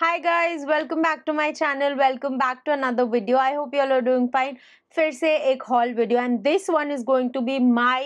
hi guys welcome back to my channel welcome back to another video i hope you all are doing fine फिर से एक haul video and this one is going to be my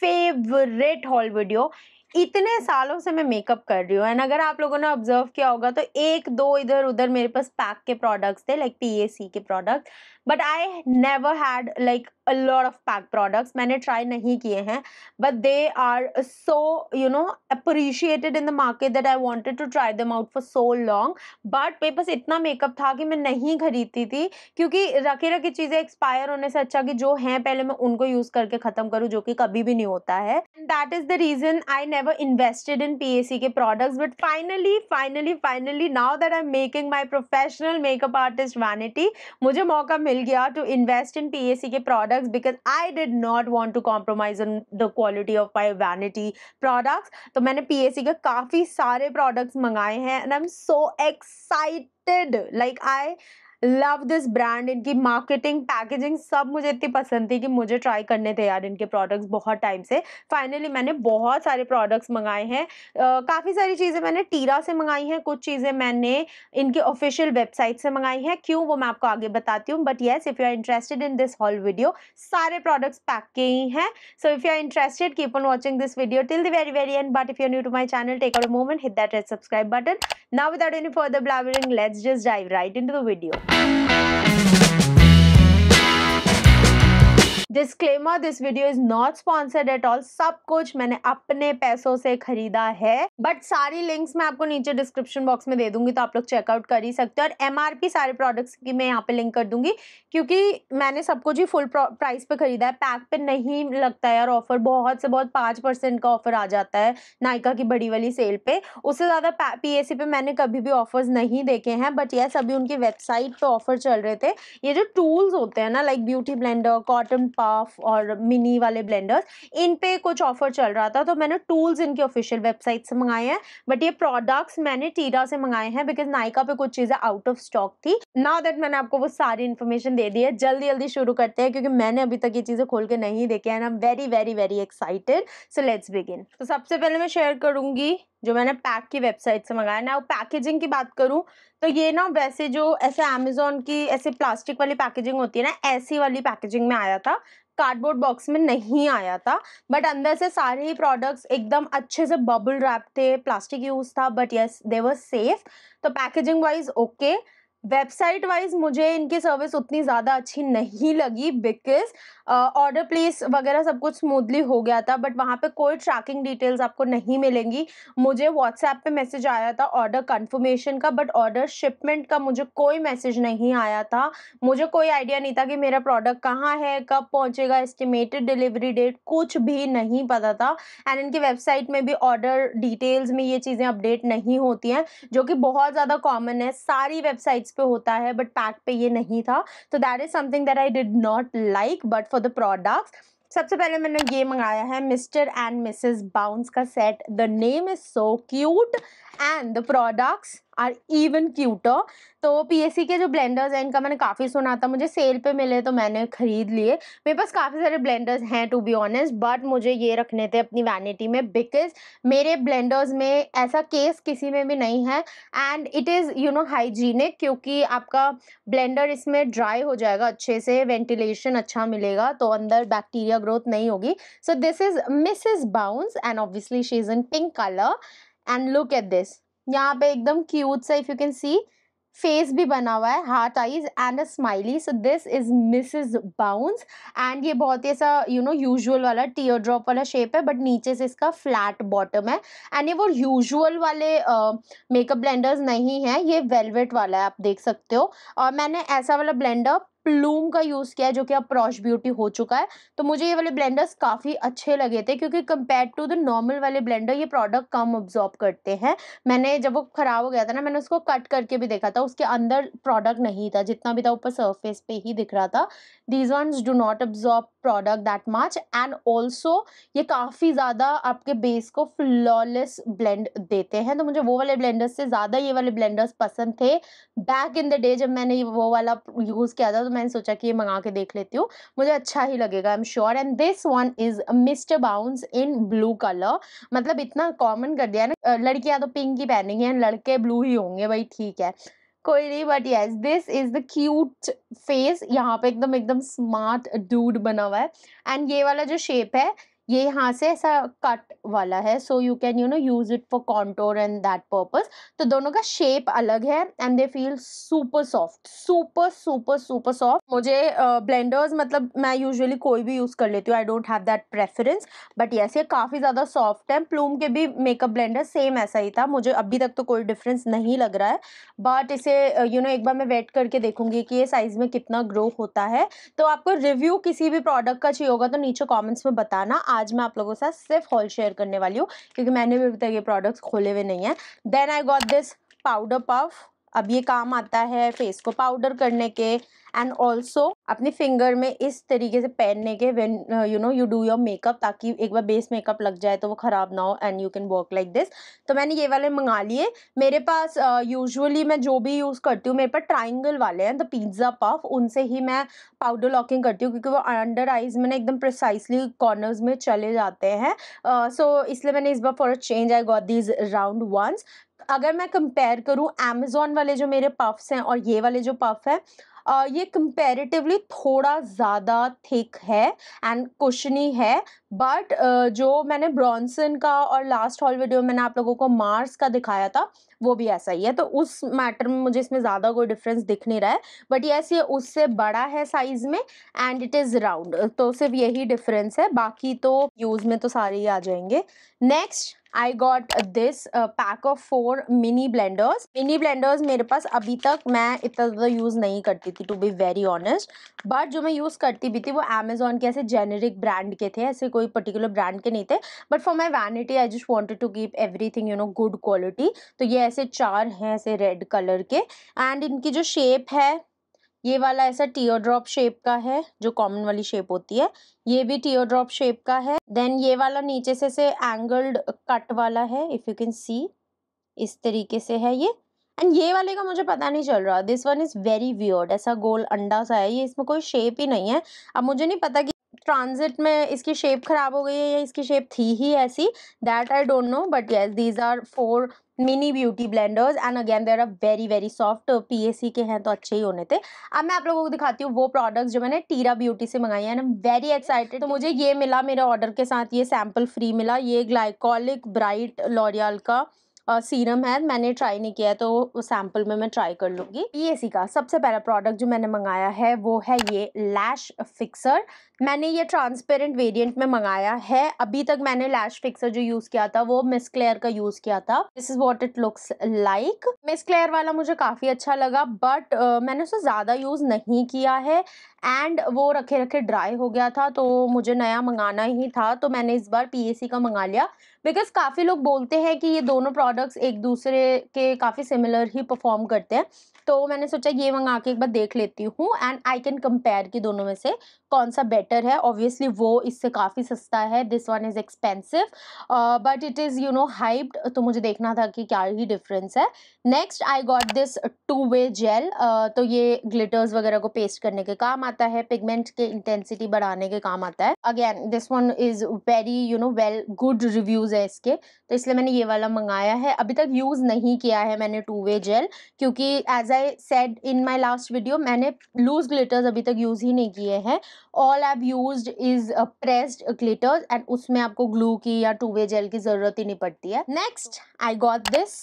favourite haul video इतने सालों से मैं makeup कर रही हूँ एंड अगर आप लोगों ने ऑब्जर्व किया होगा तो एक दो इधर उधर मेरे पास पैक के प्रोडक्ट्स थे लाइक पी के products but I never had like a lot of pack products मैंने ट्राई नहीं किए हैं but they are so you know appreciated in the market that I wanted to try them out for so long but मेरे पास इतना makeup था कि मैं नहीं खरीदती थी क्योंकि रखे रखी चीज़ें एक्सपायर होने से अच्छा कि जो हैं पहले मैं उनको यूज़ करके ख़त्म करूँ जो कि कभी भी नहीं होता है that is the reason I never invested in P के products but finally finally finally now that I am making my professional makeup artist vanity मुझे मौका मिल मिल गया to invest in P S C के products because I did not want to compromise in the quality of my vanity products तो मैंने P S C के काफ़ी सारे प्रोडक्ट्स मंगाए हैं and I am so excited like I love this brand इनकी marketing packaging सब मुझे इतनी पसंद थी कि मुझे ट्राई करने थे यार इनके प्रोडक्ट्स बहुत टाइम से फाइनली मैंने बहुत सारे प्रोडक्ट्स मंगाए हैं काफ़ी सारी चीज़ें मैंने टीरा से मंगाई हैं कुछ चीज़ें मैंने इनके ऑफिशियल वेबसाइट से मंगाई हैं क्यों वो मैं आपको आगे बताती हूँ but yes if you are interested in this haul video सारे प्रोडक्ट्स पैक के ही हैं so if you are interested keep on watching this video till the very very end but if you new to my channel take out moment hit that red subscribe button Now without any further blabbering, let's just dive right into the video. Disclaimer this video is not sponsored at all सब कुछ मैंने अपने पैसों से खरीदा है but सारी links मैं आपको नीचे डिस्क्रिप्शन बॉक्स में दे दूंगी तो आप लोग चेकआउट कर ही सकते हो और पी सारे प्रोडक्ट्स की मैं यहाँ पे लिंक कर दूंगी क्योंकि मैंने सब कुछ ही फुल प्राइस पे खरीदा है पैक पे नहीं लगता है यार ऑफर बहुत से बहुत पाँच परसेंट का ऑफर आ जाता है नायका की बड़ी वाली सेल पे उससे ज़्यादा पी पे मैंने कभी भी ऑफर्स नहीं देखे हैं बट यस अभी उनकी वेबसाइट पर ऑफर चल रहे थे ये जो टूल्स होते हैं ना लाइक ब्यूटी ब्लेंडर कॉटन स्पाफ और मिनी वाले ब्लेंडर्स इन पे कुछ ऑफर चल रहा था तो मैंने टूल्स इनके ऑफिशियल वेबसाइट से मंगाए हैं बट ये प्रोडक्ट्स मैंने टीरा से मंगाए हैं बिकॉज नायका पे कुछ चीज़ें आउट ऑफ स्टॉक थी नाउ दैट मैंने आपको वो सारी इन्फॉर्मेशन दे दी है जल्दी जल्दी शुरू करते हैं क्योंकि मैंने अभी तक ये चीज़ें खोल के नहीं देखी and I am very very very excited so let's begin तो सबसे पहले मैं शेयर करूँगी जो मैंने पैक की वेबसाइट से मंगाया ना वो पैकेजिंग की बात करूँ तो ये ना वैसे जो ऐसे अमेजोन की ऐसे प्लास्टिक वाली पैकेजिंग होती है ना ऐसी वाली पैकेजिंग में आया था कार्डबोर्ड बॉक्स में नहीं आया था बट अंदर से सारे ही प्रोडक्ट्स एकदम अच्छे से बबल रैप थे प्लास्टिक यूज़ था but yes they were safe तो packaging wise okay website wise मुझे इनकी सर्विस उतनी ज़्यादा अच्छी नहीं लगी बिकॉज ऑर्डर प्लेस वगैरह सब कुछ स्मूथली हो गया था बट वहाँ पे कोई ट्रैकिंग डिटेल्स आपको नहीं मिलेंगी मुझे व्हाट्सएप पे मैसेज आया था ऑर्डर कंफर्मेशन का बट ऑर्डर शिपमेंट का मुझे कोई मैसेज नहीं आया था मुझे कोई आइडिया नहीं था कि मेरा प्रोडक्ट कहाँ है कब पहुँचेगा एस्टिमेटेड डिलीवरी डेट कुछ भी नहीं पता था एंड इनकी वेबसाइट में भी ऑर्डर डिटेल्स में ये चीज़ें अपडेट नहीं होती हैं जो कि बहुत ज़्यादा कॉमन है सारी वेबसाइट्स पे होता है बट पैक पे ये नहीं था तो that is something that I did not like but for the products सबसे पहले मैंने ये मंगाया है मिस्टर एंड मिसेस बाउंस का set the name is so cute and the products are even cuter तो पी के जो ब्लेंडर्स हैं इनका मैंने काफ़ी सुना था मुझे सेल पे मिले तो मैंने ख़रीद लिए मेरे पास काफ़ी सारे ब्लेंडर्स हैं टू बी ऑनेस्ट बट मुझे ये रखने थे अपनी वैनिटी में बिकॉज मेरे ब्लेंडर्स में ऐसा केस किसी में भी नहीं है and it is you know hygienic क्योंकि आपका ब्लेंडर इसमें ड्राई हो जाएगा अच्छे से वेंटिलेशन अच्छा मिलेगा तो अंदर बैक्टीरिया ग्रोथ नहीं होगी so this is miss is bounce and obviously she is in pink colour and look at this यहाँ पे एकदम क्यूट सा if you can see face भी बना हुआ है heart eyes and a smiley so this is missus bounce and ये बहुत ही ऐसा यू नो यूजुअल वाला टीयर ड्रॉप वाला शेप है बट नीचे से इसका फ्लैट बॉटम है एंड ये वो यूजुअल वाले मेकअप uh, ब्लेंडर्स नहीं है ये वेलवेट वाला है आप देख सकते हो और मैंने ऐसा वाला ब्लेंडर प्लूम का यूज़ किया है जो कि अब प्रॉश ब्यूटी हो चुका है तो मुझे ये वाले ब्लेंडर्स काफ़ी अच्छे लगे थे क्योंकि कंपेयर टू द नॉर्मल वाले ब्लेंडर ये प्रोडक्ट कम ऑब्जॉर्ब करते हैं मैंने जब वो ख़राब हो गया था ना मैंने उसको कट करके भी देखा था उसके अंदर प्रोडक्ट नहीं था जितना भी था ऊपर सर्फेस पे ही दिख रहा था these ones do not absorb product that much and also ये काफ़ी ज़्यादा आपके बेस को फ्लॉलेस ब्लेंड देते हैं तो मुझे वो वाले ब्लेंडर्स से ज़्यादा ये वाले ब्लेंडर्स पसंद थे बैक इन द डे जब मैंने वो वाला यूज़ किया था तो मैंने सोचा कि ये मंगा के देख लेती हूँ मुझे अच्छा ही लगेगा I am sure and this one is Mister Bounce in blue colour मतलब इतना कॉमन कर दिया ना लड़कियाँ तो पिंक ही पहनेंगी एंड लड़के ब्लू ही होंगे भाई ठीक है कोई नहीं but yes this is the cute face यहाँ पे एकदम एकदम स्मार्ट डूड बना हुआ है एंड ये वाला जो शेप है ये यहाँ से ऐसा कट वाला है so you can you know use it for contour and that purpose तो दोनों का शेप अलग है and they feel super soft super super super soft मुझे ब्लेंडर्स uh, मतलब मैं यूजुअली कोई भी यूज़ कर लेती हूँ I don't have that preference but yes ये काफ़ी ज़्यादा सॉफ्ट है प्लूम के भी मेकअप ब्लेंडर सेम ऐसा ही था मुझे अभी तक तो कोई डिफरेंस नहीं लग रहा है बट इसे you uh, know you know, एक बार मैं वेट करके देखूंगी कि ये साइज़ में कितना ग्रो होता है तो आपको रिव्यू किसी भी प्रोडक्ट का चाहिए होगा तो नीचे कॉमेंट्स में बताना आज मैं आप लोगों के साथ सिर्फ हॉल शेयर करने वाली हूँ क्योंकि मैंने भी अभी तक ये प्रोडक्ट्स खोले हुए नहीं है then I got this powder puff अब ये काम आता है फेस को पाउडर करने के एंड ऑल्सो अपने फिंगर में इस तरीके से पहनने के when you know you do your makeup ताकि एक बार बेस मेकअप लग जाए तो वो ख़राब ना हो and you can work like this तो मैंने ये वाले मंगा लिए मेरे पास यूजुअली uh, मैं जो भी यूज़ करती हूँ मेरे पास ट्राइंगल वाले हैं द पिज्ज़ा पफ उनसे ही मैं पाउडर लॉकिंग करती हूँ क्योंकि वो अंडर आइज में ना एकदम प्रिसाइसली कॉर्नर्स में चले जाते हैं सो uh, so, इसलिए मैंने इस बार for a change I got these round ones अगर मैं कंपेयर करूँ अमेज़ोन वाले जो मेरे पफ्स हैं और ये वाले जो पफ है आ, ये कंपेरेटिवली थोड़ा ज़्यादा थिक है एंड कुशनी है बट जो मैंने ब्रॉन्सन का और लास्ट हॉल वीडियो मैंने आप लोगों को मार्स का दिखाया था वो भी ऐसा ही है तो उस मैटर में मुझे इसमें ज़्यादा कोई डिफरेंस दिख नहीं रहा है बट येस ये उससे बड़ा है साइज़ में एंड इट इज़ राउंड तो सिर्फ यही डिफरेंस है बाकी तो यूज़ में तो सारे ही आ जाएंगे next I got this pack of four mini blenders. Mini blenders मेरे पास अभी तक मैं इतना ज़्यादा यूज़ नहीं करती थी to be very honest but जो मैं यूज़ करती भी थी वो अमेजोन के ऐसे generic ब्रांड के थे ऐसे कोई पर्टिकुलर ब्रांड के नहीं थे but for my vanity I just wanted to keep everything you you know good quality तो ये ऐसे चार हैं ऐसे रेड कलर के एंड इनकी जो शेप है ये वाला ऐसा टीयर ड्रॉप शेप का है जो कॉमन वाली शेप होती है ये भी टीयर ड्रॉप शेप का है देन ये वाला नीचे से से एंगल्ड कट वाला है इफ़ यू कैन सी इस तरीके से है ये एंड ये वाले का मुझे पता नहीं चल रहा this one is very weird ऐसा गोल अंडा सा है ये इसमें कोई शेप ही नहीं है अब मुझे नहीं पता कि ट्रांजिट में इसकी शेप ख़राब हो गई है या इसकी शेप थी ही ऐसी that I don't know but yes these are four mini beauty blenders and again there are very very soft सी के हैं तो अच्छे ही होने थे अब मैं आप लोगों को दिखाती हूँ वो प्रोडक्ट्स जो मैंने टीरा ब्यूटी से मंगाई हैं एंड वेरी एक्साइटेड तो मुझे ये मिला मेरे ऑर्डर के साथ ये सैम्पल फ्री मिला ये ग्लाइकोलिक ब्राइट लॉरियल का सीरम है मैंने ट्राई नहीं किया तो सैम्पल में मैं ट्राई कर लूँगी पी का सबसे पहला प्रोडक्ट जो मैंने मंगाया है वो है ये लैश फिक्सर मैंने ये ट्रांसपेरेंट वेरिएंट में मंगाया है अभी तक मैंने लैश फिक्सर जो यूज़ किया था वो मिस क्लेयर का यूज़ किया था this is what it looks like Miss Claire वाला मुझे काफ़ी अच्छा लगा बट uh, मैंने उसे ज़्यादा यूज़ नहीं किया है एंड वो रखे रखे ड्राई हो गया था तो मुझे नया मंगाना ही था तो मैंने इस बार पी का मंगा लिया बिकॉज काफ़ी लोग बोलते हैं कि ये दोनों प्रोडक्ट्स एक दूसरे के काफ़ी सिमिलर ही परफॉर्म करते हैं तो मैंने सोचा ये मंगा के एक बार देख लेती हूँ एंड आई कैन कंपेयर कि दोनों में से कौन सा बेटर है ऑब्वियसली वो इससे काफ़ी सस्ता है this one is expensive but it is you know hyped तो मुझे देखना था कि क्या ही डिफरेंस है next I got this two way gel तो ये ग्लिटर्स वगैरह को पेस्ट करने के काम आता है पिगमेंट के इंटेंसिटी बढ़ाने के काम आता है again this one is very you know well good reviews है इसके तो इसलिए मैंने ये वाला मंगाया है अभी तक यूज़ नहीं किया है मैंने टू वे जेल क्योंकि as I said in my last video मैंने लूज ग्लिटर्स अभी तक यूज़ ही नहीं किए हैं all I've used is pressed glitters and उसमें आपको ग्लू की या टू वे जेल की जरूरत ही नहीं पड़ती है next I got this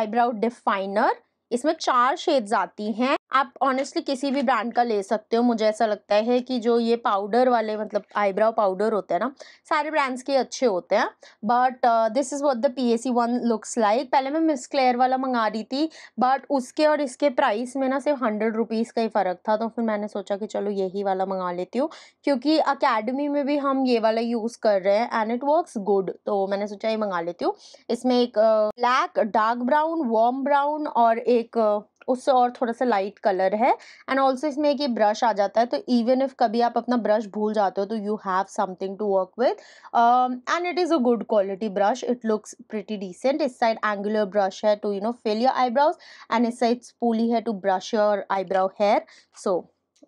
eyebrow definer इसमें चार शेड्स आती हैं आप ऑनेस्टली किसी भी ब्रांड का ले सकते हो मुझे ऐसा लगता है कि जो ये पाउडर वाले मतलब आईब्राउ पाउडर होते हैं ना सारे ब्रांड्स के अच्छे होते हैं but this is what the P A C one looks like पहले मैं मिस क्लेयर वाला मंगा रही थी बट उसके और इसके प्राइस में ना सिर्फ हंड्रेड रुपीज़ का ही फ़र्क था तो फिर मैंने सोचा कि चलो यही वाला मंगा लेती हूँ क्योंकि अकेडमी में भी हम ये वाला यूज़ कर रहे हैं एंड इट वर्कस गुड तो मैंने सोचा ये मंगा लेती हूँ इसमें एक black dark brown warm brown और एक uh, उससे और थोड़ा सा लाइट कलर है एंड ऑल्सो इसमें एक ये ब्रश आ जाता है तो इवन इफ कभी आप अपना ब्रश भूल जाते हो तो you have something to work with and it is a good quality brush it looks pretty decent इस साइड एंगुलर ब्रश है to you know fill your eyebrows and इस साइड स्पूली है to brush your eyebrow hair so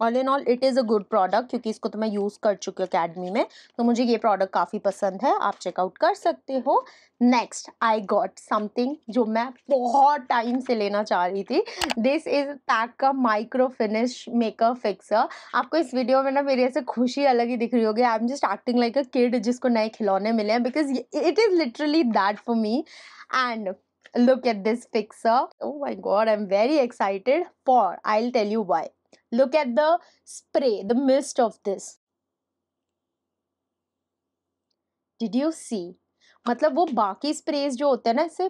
all in all it is a good product क्योंकि इसको तो मैं use कर चुकी हूँ अकेडमी में तो मुझे ये प्रोडक्ट काफ़ी पसंद है आप चेकआउट कर सकते हो नेक्स्ट आई गॉट समथिंग जो मैं बहुत टाइम से लेना चाह रही थी दिस इज़ पैक का माइक्रो फिनिश मेकअप फिक्सर आपको इस वीडियो में ना मेरी ऐसे खुशी अलग ही दिख रही होगी I am just acting like a kid जिसको नए खिलौने मिले हैं because it is literally that for me and this fixer oh my god I am very excited for I will tell you why Look at the spray, the mist of this. Did you see मतलब वो बाकी sprays जो होते हैं ना ऐसे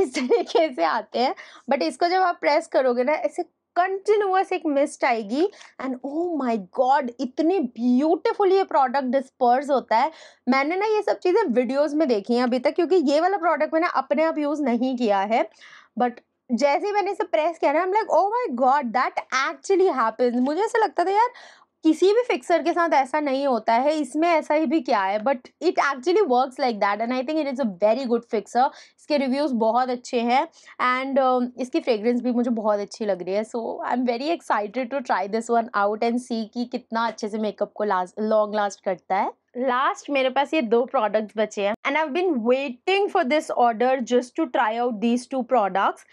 इस तरीके से आते हैं बट इसको जब आप प्रेस करोगे ना ऐसे कंटिन्यूस एक मिस्ट आएगी एंड ओ माय गॉड इतने ब्यूटीफुल ये प्रोडक्ट डिस्पर्स होता है मैंने ना ये सब चीज़ें वीडियोस में देखी हैं अभी तक क्योंकि ये वाला प्रोडक्ट मैंने अपने आप यूज़ नहीं किया है बट जैसे ही मैंने इसे प्रेस किया ना I am like oh my god that actually happens मुझे ऐसा लगता था यार किसी भी फिक्सर के साथ ऐसा नहीं होता है इसमें ऐसा ही भी क्या है but it actually work like that and I think it is a very good fixer इसके रिव्यूज़ बहुत अच्छे हैं एंड uh, um, इसकी फ्रेग्रेंस भी मुझे बहुत अच्छी लग रही है so I am very excited to try this one out and see कि कितना अच्छे से मेकअप को लास्ट लॉन्ग लास्ट करता है लास्ट मेरे पास ये दो प्रोडक्ट्स बचे हैं and I been waiting for this order just to try out these two products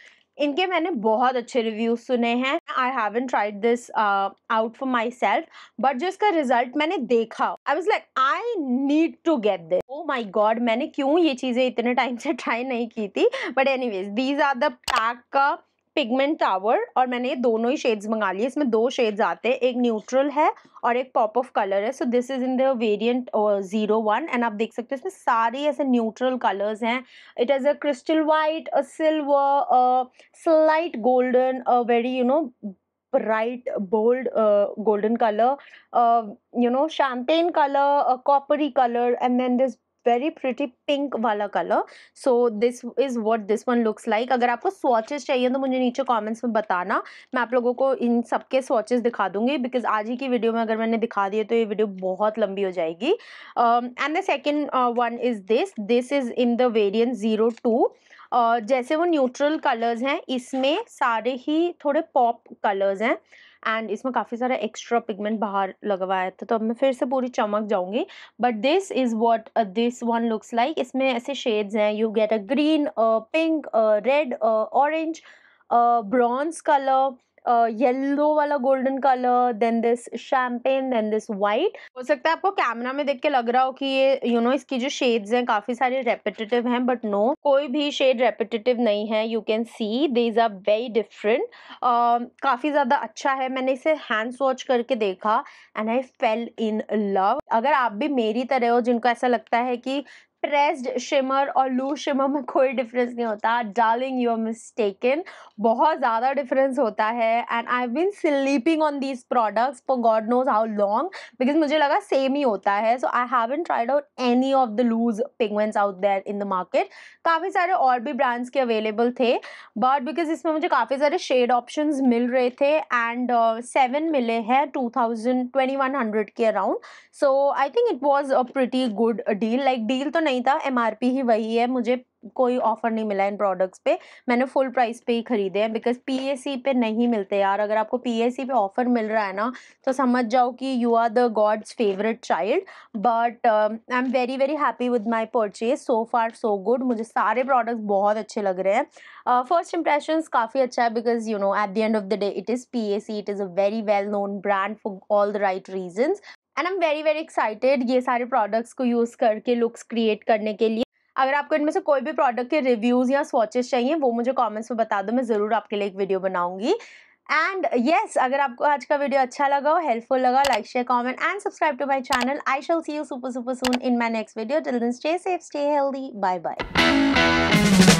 इनके मैंने बहुत अच्छे रिव्यूज सुने हैं I and tried this out for myself but जो इसका रिजल्ट मैंने देखा I was like I need to get this oh my god मैंने क्यों ये चीज़ें इतने टाइम से ट्राई नहीं की थी but anyways these are the PAC का पिगमेंट टावर और मैंने ये दोनों ही शेड्स मंगा लिए इसमें दो शेड्स आते हैं एक न्यूट्रल है और एक पॉप ऑफ कलर है so this is in the variant zero one and आप देख सकते हो इसमें सारे ऐसे न्यूट्रल कलर्स हैं it is a crystal white a silver slight golden a very you know bright bold golden colour you know champagne colour coppery colour and coppery color very pretty pink वाला colour so this is what this one looks like अगर आपको swatches चाहिए तो मुझे नीचे comments में बताना मैं आप लोगों को इन सबके स्वॉचेस दिखा दूंगी बिकॉज आज ही की वीडियो में अगर मैंने दिखा दिए तो ये वीडियो बहुत लंबी हो जाएगी and the second one is this this is in the variant zero two जैसे वो न्यूट्रल कलर्स हैं इसमें सारे ही थोड़े पॉप कलर्स हैं एंड इसमें काफ़ी सारा एक्स्ट्रा पिगमेंट बाहर लगवाया था तो अब मैं फिर से पूरी चमक जाऊँगी but this is what this one looks like इसमें ऐसे शेड्स हैं you get a green pink red orange bronze colour yellow वाला golden colour then this champagne then this white हो सकता है आपको कैमरा में देख के लग रहा हो कि ये यू you नो know, इसकी जो शेड्स हैं काफी सारे रेपिटेटिव हैं बट नो कोई भी शेड रेपिटेटिव नहीं है you can see these are very different काफी ज्यादा अच्छा है मैंने इसे हैंड वॉच करके देखा and I fell in love अगर आप भी मेरी तरह हो जिनको ऐसा लगता है कि प्रेस्ड शिमर और लूज शिमर में कोई डिफरेंस नहीं होता डार्लिंग यू आर मिस्टेकन बहुत ज़्यादा डिफरेंस होता है and I been sleeping on these products for God knows how long because मुझे लगा सेम ही होता है so I haven't tried out any of the loose pigments out there in the market काफ़ी सारे और भी ब्रांड्स के अवेलेबल थे बट बिकॉज इसमें मुझे काफ़ी सारे शेड ऑप्शन मिल रहे थे एंड सेवन uh, मिले हैं two thousand twenty one hundred के around so I think it was a pretty good deal like deal तो नहीं नहीं था एम ही वही है मुझे कोई ऑफर नहीं मिला इन प्रोडक्ट्स पे मैंने फुल प्राइस पे ही खरीदे हैं बिकॉज पीएसी पे नहीं मिलते यार अगर आपको सी पे ऑफर मिल रहा है ना तो समझ जाओ कि you are the god's favourite child but I am very very happy with my purchase so far so good मुझे सारे प्रोडक्ट्स बहुत अच्छे लग रहे हैं फर्स्ट इंप्रेशन काफ़ी अच्छा है because you know at the end of the day it is P A C it is a very well known brand for all the right reasons and I am very very excited ये सारे products को use करके looks create करने के लिए अगर आपको इनमें से कोई भी प्रोडक्ट के रिव्यूज़ या स्वॉचेस चाहिए वो मुझे कॉमेंट्स में बता दो मैं ज़रूर आपके लिए एक वीडियो बनाऊंगी एंड येस yes, अगर आपको आज का वीडियो अच्छा लगा हो हेल्पफुल लगा like share comment and subscribe to my channel I shall see you super super soon in my next video till then stay safe stay healthy bye bye